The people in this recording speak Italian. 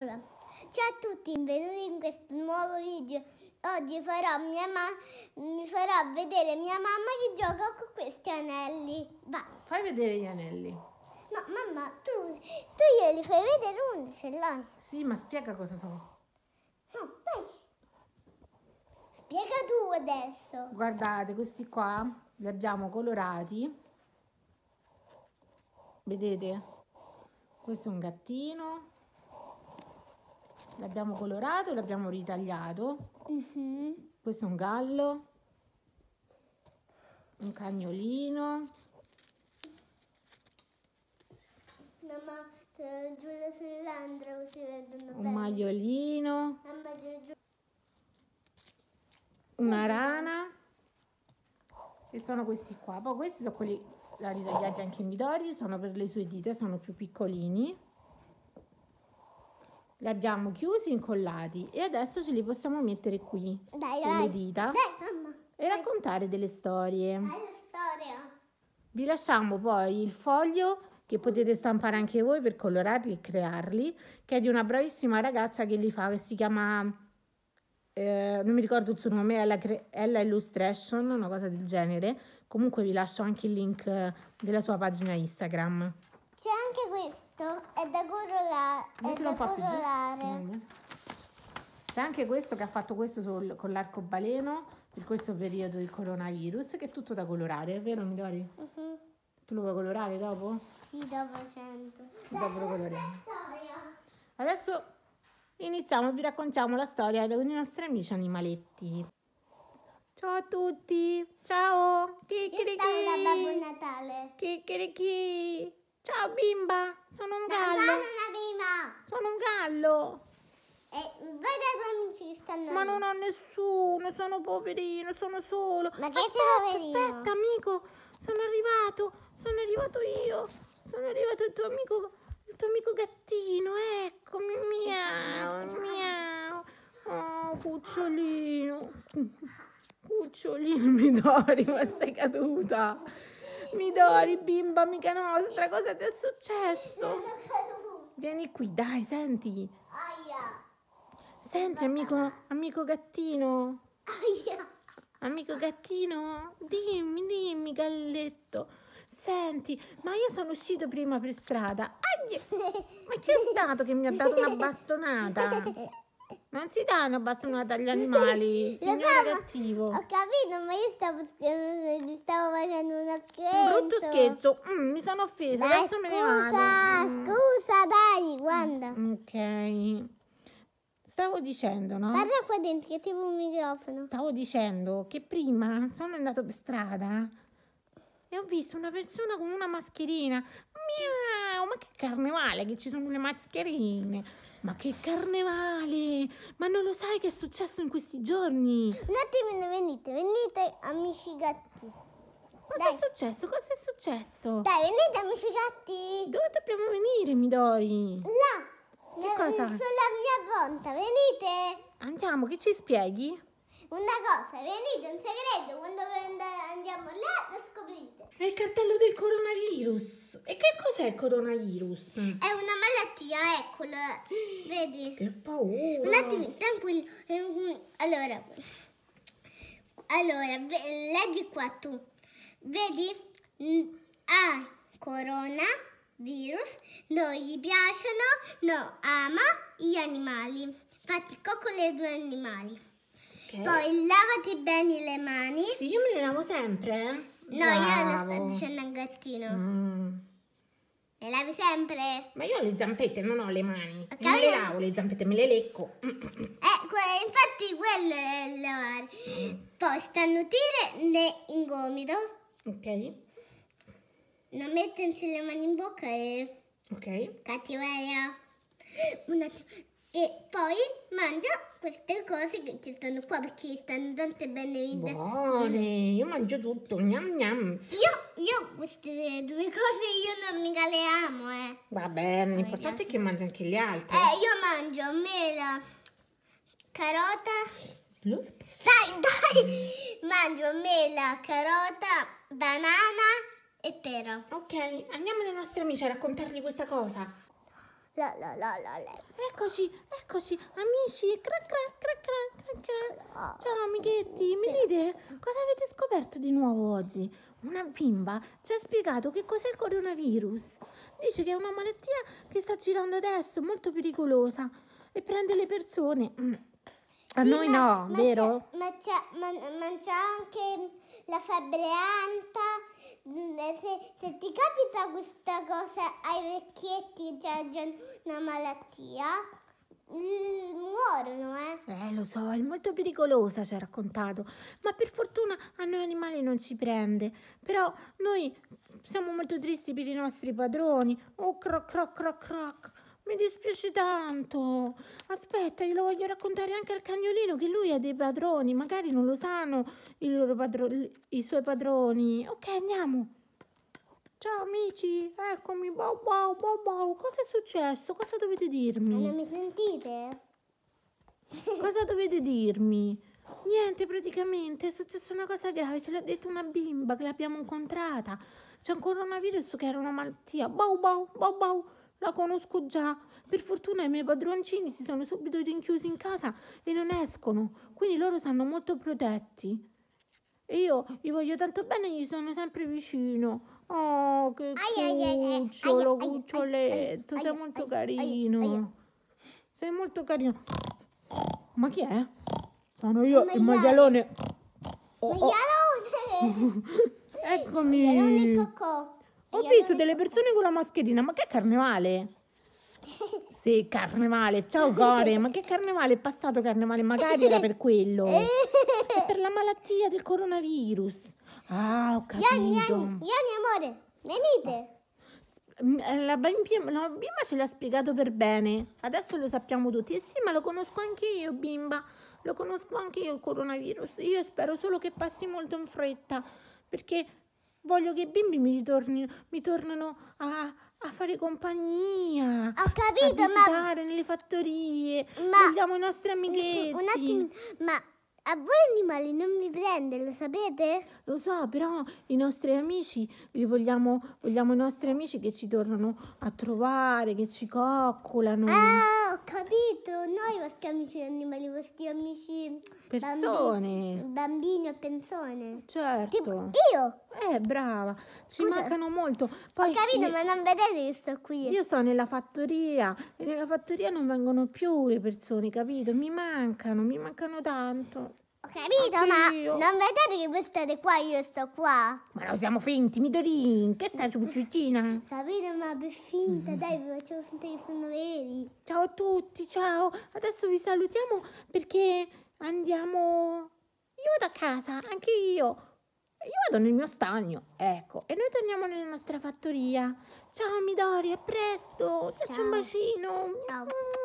Ciao a tutti, benvenuti in questo nuovo video. Oggi farò mi farò vedere mia mamma che gioca con questi anelli. Va. Fai vedere gli anelli. No, mamma, tu, tu glieli fai vedere uno ce l'hai. Sì, ma spiega cosa sono. No, vai. Spiega tu adesso. Guardate, questi qua li abbiamo colorati. Vedete? Questo è un gattino, L'abbiamo colorato, l'abbiamo ritagliato. Mm-hmm. Questo è un gallo, un cagnolino. Mamma, giù la filandra così vedono Un bene. maiolino. Mamma, giù. Una rana. E sono questi qua. Poi questi sono quelli, la ritagliati anche in Midori, sono per le sue dita, sono più piccolini li abbiamo chiusi incollati e adesso ce li possiamo mettere qui dai, sulle vai. dita dai, mamma. e dai. raccontare delle storie. Vi lasciamo poi il foglio che potete stampare anche voi per colorarli e crearli, che è di una bravissima ragazza che li fa, che si chiama... Eh, non mi ricordo il suo nome, è la Illustration, una cosa del genere. Comunque vi lascio anche il link eh, della sua pagina Instagram. C'è anche questo questo è da gurolare. È da gurolare. C'è anche questo che ha fatto questo sul, con l'arcobaleno per questo periodo del coronavirus, che è tutto da colorare, vero Midori? Uh-huh. Mm-hmm. Tu lo vuoi colorare dopo? Sì, dopo sento. Dopo lo coloriamo. Adesso iniziamo e vi raccontiamo la storia dei nostri amici animaletti. Ciao a tutti! Ciao! Chicchirichi! Io stavo Babbo Natale! Chicchirichi! Ciao bimba, sono un gallo. Non sono bimba. Sono un gallo. E dai tuoi amici che stanno... Ma non ho nessuno, sono poverino, sono solo. Ma che aspetta, sei poverino? Aspetta, amico, sono arrivato, sono arrivato io. Sono arrivato il tuo amico, il tuo amico gattino, eccomi, miau, ecco. miau. Oh, cucciolino. Cucciolino dori, ma sei caduta. Midori, bimba amica nostra, cosa ti è successo? Vieni qui, dai, senti. Senti, amico, amico gattino. Amico gattino, dimmi, dimmi, galletto. Senti, ma io sono uscito prima per strada. Ma chi è stato che mi ha dato una bastonata? Non si danno bastonate agli animali, signore mamma, cattivo. Ho capito, ma io stavo, gli stavo facendo uno scherzo. Un brutto scherzo, mm, mi sono offesa, Beh, adesso scusa, me ne vado. Mm. Scusa, dai, guarda. Mm, ok. Stavo dicendo, no? Guarda qua dentro che tipo un microfono. Stavo dicendo che prima sono andato per strada e ho visto una persona con una mascherina. Miau, ma che carnevale che ci sono le mascherine. Ma che carnevale! Ma non lo sai che è successo in questi giorni? Un attimo, venite, venite, amici gatti. Cosa Dai. è successo? Cosa è successo? Dai, venite, amici gatti. Dove dobbiamo venire, Midori? Là. Che ne, cosa? Sulla mia ponta, venite. Andiamo, che ci spieghi? Una cosa, venite, È il cartello del coronavirus. E che cos'è il coronavirus? Mm. È una malattia, eccolo. Vedi? Che paura. Un attimo, tranquillo. Allora, allora leggi qua tu. Vedi? Ah, coronavirus. Non gli piacciono, no, ama gli animali. Fatti cocco le due animali. Okay. Poi lavati bene le mani. Sì, io me le lavo sempre. Eh? No, Bravo. io sto dicendo al gattino. Mm. Le lavi sempre? Ma io ho le zampette, non ho le mani. Okay, non le lavo le zampette, me le lecco. Eh, que infatti quello è il lavare. Mm. Poi stannutire né in gomito. Ok. Non mettersi le mani in bocca e... Ok. Cattiveria. Un attimo. E poi mangia queste cose che ci stanno qua perché stanno tante bene in Buone, io mangio tutto, gnam gnam. Io, io queste due cose io non mica le amo, eh. Va bene, l'importante è che mangi anche gli altri. Eh, io mangio mela, carota. Dai, dai! Mangio mela, carota, banana e pera. Ok, andiamo dai nostri amici a raccontargli questa cosa la la la la Eccoci, eccoci, amici, cra cra cra cra cra cra. Ah. Ciao amichetti, mi dite cosa avete scoperto di nuovo oggi? Una bimba ci ha spiegato che cos'è il coronavirus. Dice che è una malattia che sta girando adesso, molto pericolosa e prende le persone. Mm. A sì, noi ma, no, ma vero? C'è, ma, c'è, ma, ma c'è anche la febbre alta. Mm, eh, se, se ti capita questa cosa ai vecchietti, c'è cioè una malattia, mm, muorono, eh? Eh, lo so, è molto pericolosa, ci ha raccontato. Ma per fortuna a noi animali non ci prende. Però noi siamo molto tristi per i nostri padroni. Oh, croc, croc, croc, croc. Mi dispiace tanto. Aspetta, glielo voglio raccontare anche al cagnolino che lui ha dei padroni. Magari non lo sanno i, loro padro- i suoi padroni. Ok, andiamo. Ciao amici, eccomi. Bow, wow, wow, bow. Cosa è successo? Cosa dovete dirmi? Non eh, mi sentite? Cosa dovete dirmi? Niente, praticamente è successa una cosa grave, ce l'ha detto una bimba che l'abbiamo incontrata. C'è un coronavirus che era una malattia. Bow wow, wow, bow. La conosco già. Per fortuna i miei padroncini si sono subito rinchiusi in casa e non escono, quindi loro stanno molto protetti. E io gli voglio tanto bene e gli sono sempre vicino. Oh, che cucciolo, cuccioletto, sei molto carino. Sei molto carino. Ma chi è? Sono io, il maialone. Il maialone! Oh, oh. Eccomi. Il maialone Cocò. Ho visto delle persone con la mascherina, ma che carnevale? Sì, carnevale. Ciao Core, ma che carnevale? È passato carnevale, magari era per quello. È per la malattia del coronavirus. Ah, ho capito. Vieni, Iani, Iani amore, venite. Mm, eh, la bimba, la bimba ce l'ha spiegato per bene. Adesso lo sappiamo tutti. Eh sì, ma lo conosco anche io, bimba. Lo conosco anche io il coronavirus. Io spero solo che passi molto in fretta. Perché Voglio che i bimbi mi, ritornino, mi tornino a, a fare compagnia. Ho capito, a visitare ma... nelle fattorie. Ma... Vogliamo i nostri amichetti. Un attimo, ma a voi animali non vi prende, lo sapete? Lo so, però i nostri amici, li vogliamo, vogliamo i nostri amici che ci tornano a trovare, che ci coccolano. Ah, ho capito contro noi, vostri amici animali, i vostri amici persone. Bambini, bambini e persone. Certo. Tipo io. Eh, brava. Ci Scusa. mancano molto. Poi, Ho capito, ne... ma non vedete che sto qui. Io sto nella fattoria e nella fattoria non vengono più le persone, capito? Mi mancano, mi mancano tanto. Ho capito, ma non vedete che voi state qua e io sto qua. Ma noi siamo finti, Midolin. Che stai su cucina? Capito, ma per finta, dai, vi faccio finta che sono veri. Ciao a tutti, ciao. Adesso vi salutiamo perché andiamo... Io vado a casa, anche io. Io vado nel mio stagno, ecco, e noi torniamo nella nostra fattoria. Ciao Midori, a presto, ti faccio un bacino. Ciao. Mm.